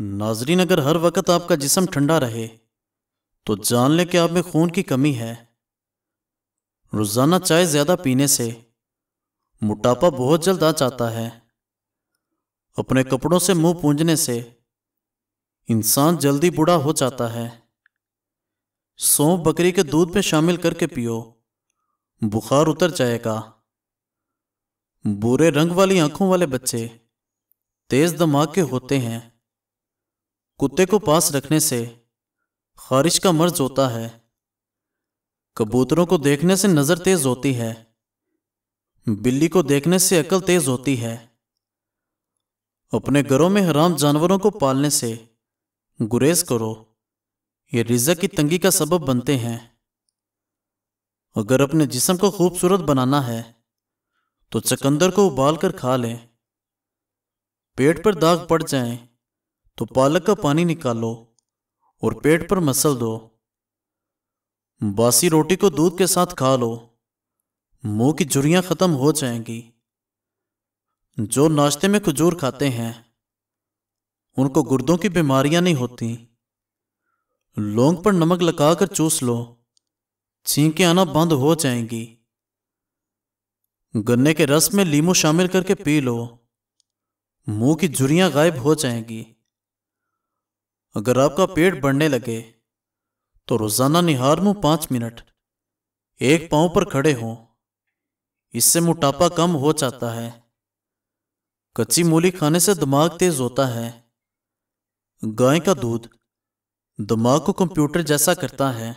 नाजरीन अगर हर वक्त आपका जिसम ठंडा रहे तो जान लें कि आप में खून की कमी है रोज़ाना चाय ज़्यादा पीने से मोटापा बहुत जल्द आ जाता है अपने कपड़ों से मुंह पूंजने से इंसान जल्दी बूढ़ा हो जाता है सौंफ बकरी के दूध में शामिल करके पियो बुखार उतर जाएगा बुरे रंग वाली आंखों वाले बच्चे तेज दिमाग के होते हैं कुत्ते को पास रखने से खारिश का मर्ज होता है कबूतरों को देखने से नज़र तेज़ होती है बिल्ली को देखने से अकल तेज़ होती है अपने घरों में हराम जानवरों को पालने से गुरेज करो ये रिजा की तंगी का सबब बनते हैं अगर अपने जिसम को खूबसूरत बनाना है तो चकंदर को उबाल कर खा लें पेट पर दाग पड़ जाएं तो पालक का पानी निकालो और पेट पर मसल दो बासी रोटी को दूध के साथ खा लो मुंह की झुरियां खत्म हो जाएंगी जो नाश्ते में खजूर खाते हैं उनको गुर्दों की बीमारियां नहीं होती लौंग पर नमक लगाकर चूस लो छींके आना बंद हो जाएंगी गन्ने के रस में लीमू शामिल करके पी लो मुंह की झुरियां गायब हो जाएंगी अगर आपका पेट बढ़ने लगे तो रोजाना निहार मुंह पांच मिनट एक पांव पर खड़े हो इससे मोटापा कम हो जाता है कच्ची मूली खाने से दिमाग तेज होता है गाय का दूध दिमाग को कंप्यूटर जैसा करता है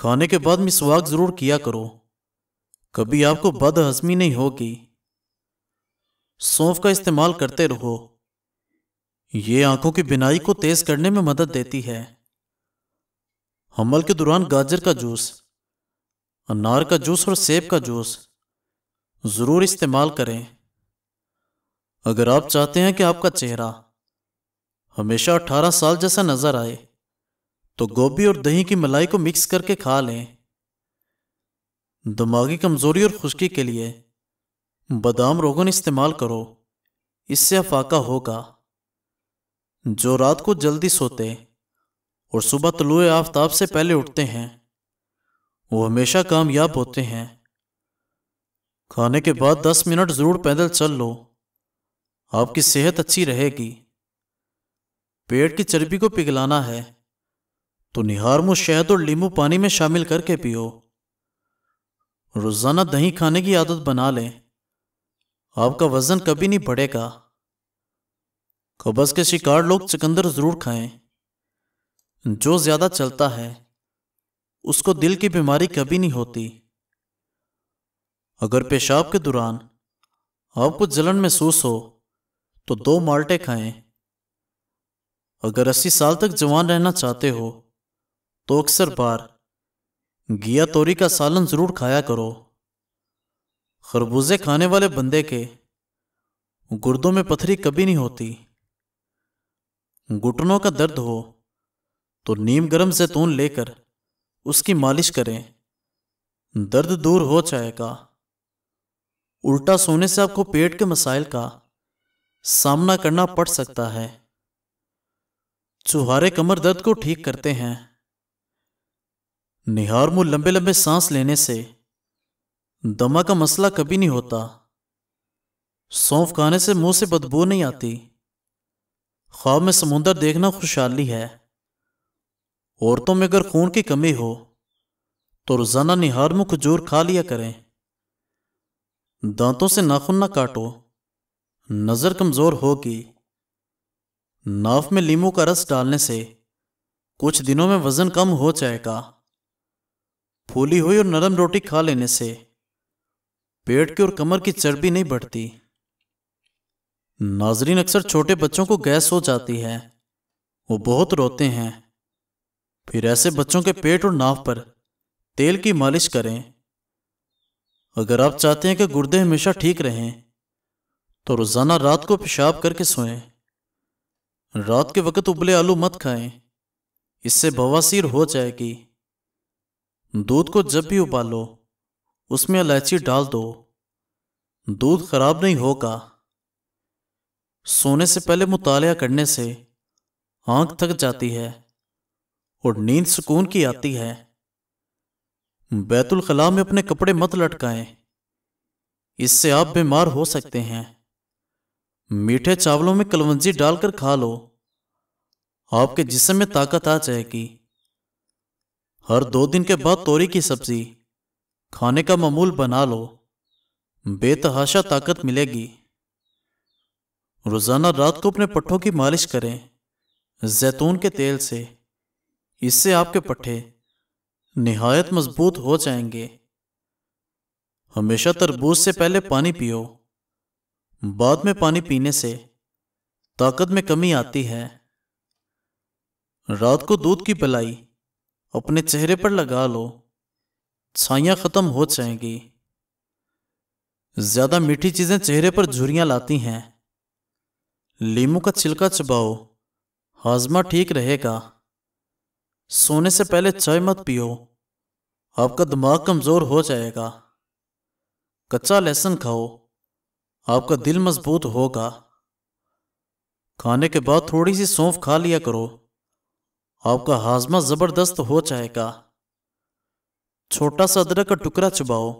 खाने के बाद मिसवाक जरूर किया करो कभी आपको बदहजमी नहीं होगी सौंफ का इस्तेमाल करते रहो ये आंखों की बिनाई को तेज करने में मदद देती है हमल के दौरान गाजर का जूस अनार का जूस और सेब का जूस ज़रूर इस्तेमाल करें अगर आप चाहते हैं कि आपका चेहरा हमेशा अठारह साल जैसा नज़र आए तो गोभी और दही की मलाई को मिक्स करके खा लें दिमागी कमज़ोरी और खुश्की के लिए बादाम रोगन इस्तेमाल करो इससे अफाका होगा जो रात को जल्दी सोते और सुबह तलुए आफ्ताब से पहले उठते हैं वो हमेशा कामयाब होते हैं खाने के बाद दस मिनट ज़रूर पैदल चल लो आपकी सेहत अच्छी रहेगी पेट की चर्बी को पिघलाना है तो निहार मुँह शहद और लींबू पानी में शामिल करके पियो रोज़ाना दही खाने की आदत बना लें आपका वज़न कभी नहीं बढ़ेगा खबस के शिकार लोग चकंदर ज़रूर खाएं जो ज़्यादा चलता है उसको दिल की बीमारी कभी नहीं होती अगर पेशाब के दौरान आपको जलन महसूस हो तो दो माल्टे खाएं अगर अस्सी साल तक जवान रहना चाहते हो तो अक्सर बार गिया तोरी का सालन ज़रूर खाया करो खरबूजे खाने वाले बंदे के गुर्दों में पथरी कभी नहीं होती घुटनों का दर्द हो तो नीम गर्म जैतून लेकर उसकी मालिश करें दर्द दूर हो जाएगा उल्टा सोने से आपको पेट के मसाइल का सामना करना पड़ सकता है चुहारे कमर दर्द को ठीक करते हैं निहार मुंह लंबे लंबे सांस लेने से दमा का मसला कभी नहीं होता सौंफ खाने से मुंह से बदबू नहीं आती ख्वाब में समुंदर देखना खुशहाली है औरतों में अगर खून की कमी हो तो रोज़ाना निहार में खजूर खा लिया करें दांतों से नाखून ना काटो नज़र कमज़ोर होगी नाफ में लीमू का रस डालने से कुछ दिनों में वज़न कम हो जाएगा फूली हुई और नरम रोटी खा लेने से पेट की और कमर की चर्बी नहीं बढ़ती नाजरीन अक्सर छोटे बच्चों को गैस हो जाती है वो बहुत रोते हैं फिर ऐसे बच्चों के पेट और नाव पर तेल की मालिश करें अगर आप चाहते हैं कि गुर्दे हमेशा ठीक रहें तो रोज़ाना रात को पेशाब करके सोएं रात के वक्त उबले आलू मत खाएं इससे बवासीर हो जाएगी दूध को जब भी उबालो उसमें इलायची डाल दो दूध खराब नहीं होगा सोने से पहले मुताल करने से आंख थक जाती है और नींद सुकून की आती है बैतुल खला में अपने कपड़े मत लटकाएं इससे आप बीमार हो सकते हैं मीठे चावलों में कलवंजी डालकर खा लो आपके जिसम में ताकत आ जाएगी हर दो दिन के बाद तोरी की सब्जी खाने का मामूल बना लो बेतहाशा ताकत मिलेगी रोज़ाना रात को अपने पट्ठों की मालिश करें जैतून के तेल से इससे आपके पट्ठे नहायत मजबूत हो जाएंगे हमेशा तरबूज से पहले पानी पियो बाद में पानी पीने से ताकत में कमी आती है रात को दूध की पलाई अपने चेहरे पर लगा लो छाइया ख़त्म हो जाएंगी ज़्यादा मीठी चीज़ें चेहरे पर झुरियां लाती हैं लीमू का छिलका चबाओ हाजमा ठीक रहेगा सोने से पहले चाय मत पियो आपका दिमाग कमज़ोर हो जाएगा कच्चा लहसुन खाओ आपका दिल मजबूत होगा खाने के बाद थोड़ी सी सौंफ खा लिया करो आपका हाजमा ज़बरदस्त हो जाएगा छोटा सा अदरक का टुकड़ा चबाओ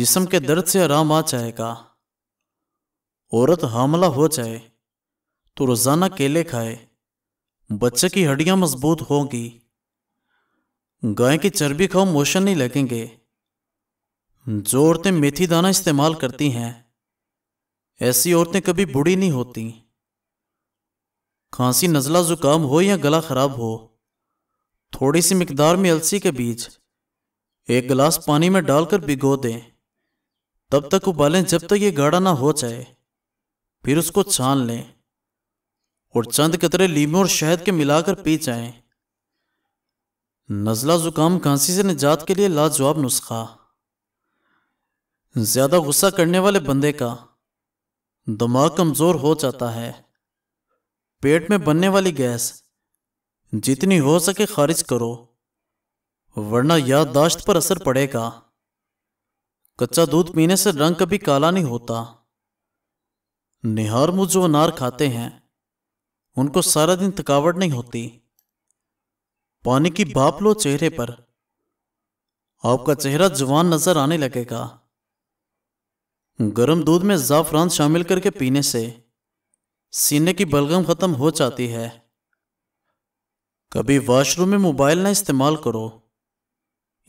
जिसम के दर्द से आराम आ जाएगा औरत हमला हो जाए तो रोज़ाना केले खाए बच्चे की हड्डियां मजबूत होंगी गाय की चर्बी खाओ मोशन नहीं लगेंगे जो औरतें मेथी दाना इस्तेमाल करती हैं ऐसी औरतें कभी बूढ़ी नहीं होती खांसी नज़ला ज़ुकाम हो या गला ख़राब हो थोड़ी सी मकदार में अलसी के बीज एक गिलास पानी में डालकर भिगो दें तब तक उबालें जब तक ये गाढ़ा ना हो जाए फिर उसको छान लें और चंद कतरे लीमे और शहद के मिलाकर पी जाएं। नज़ला ज़ुकाम खांसी से निजात के लिए लाजवाब नुस्खा ज़्यादा गुस्सा करने वाले बंदे का दिमाग कमज़ोर हो जाता है पेट में बनने वाली गैस जितनी हो सके खारिज करो वरना याददाश्त पर असर पड़ेगा कच्चा दूध पीने से रंग कभी काला नहीं होता निहार जो अनार खाते हैं उनको सारा दिन थकावट नहीं होती पानी की भाप लो चेहरे पर आपका चेहरा जवान नजर आने लगेगा गरम दूध में जाफरान शामिल करके पीने से सीने की बलगम खत्म हो जाती है कभी वॉशरूम में मोबाइल ना इस्तेमाल करो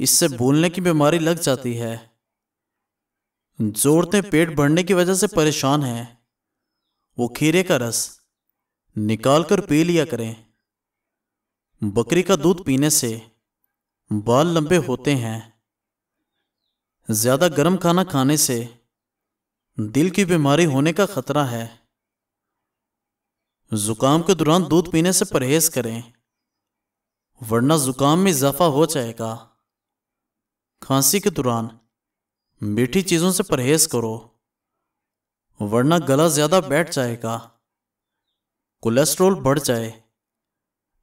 इससे भूलने की बीमारी लग जाती है जोड़ते पेट बढ़ने की वजह से परेशान हैं वो खीरे का रस निकालकर पी लिया करें बकरी का दूध पीने से बाल लंबे होते हैं ज़्यादा गर्म खाना खाने से दिल की बीमारी होने का खतरा है जुकाम के दौरान दूध पीने से परहेज करें वरना जुकाम में इजाफा हो जाएगा खांसी के दौरान मीठी चीज़ों से परहेज करो वरना गला ज़्यादा बैठ जाएगा कोलेस्ट्रोल बढ़ जाए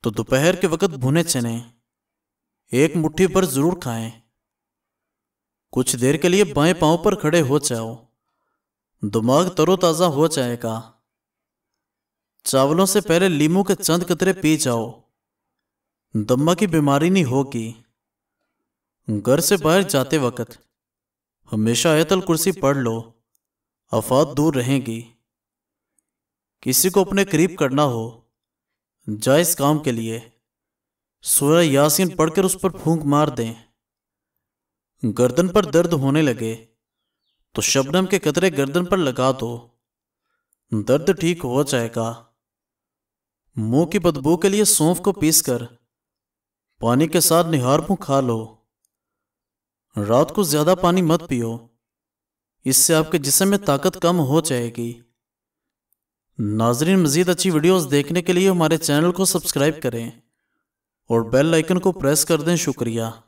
तो दोपहर के वक्त भुने चने एक मुट्ठी पर जरूर खाएं। कुछ देर के लिए बाएं पांव पर खड़े हो जाओ दिमाग तरोताज़ा हो जाएगा चावलों से पहले लीमू के चंद कतरे पी जाओ दम्मा की बीमारी नहीं होगी घर से बाहर जाते वक्त हमेशा ऐतल कुर्सी पढ़ लो आफात दूर रहेंगी किसी को अपने करीब करना हो जायज़ काम के लिए सोया यासीन पढ़कर उस पर फूंक मार दें गर्दन पर दर्द होने लगे तो शबनम के कतरे गर्दन पर लगा दो दर्द ठीक हो जाएगा मुंह की बदबू के लिए सौंफ को पीसकर पानी के साथ निहार मुंह खा लो रात को ज्यादा पानी मत पियो इससे आपके जिसम में ताकत कम हो जाएगी नाजरीन मज़ीद अच्छी वीडियोस देखने के लिए हमारे चैनल को सब्सक्राइब करें और बेल आइकन को प्रेस कर दें शुक्रिया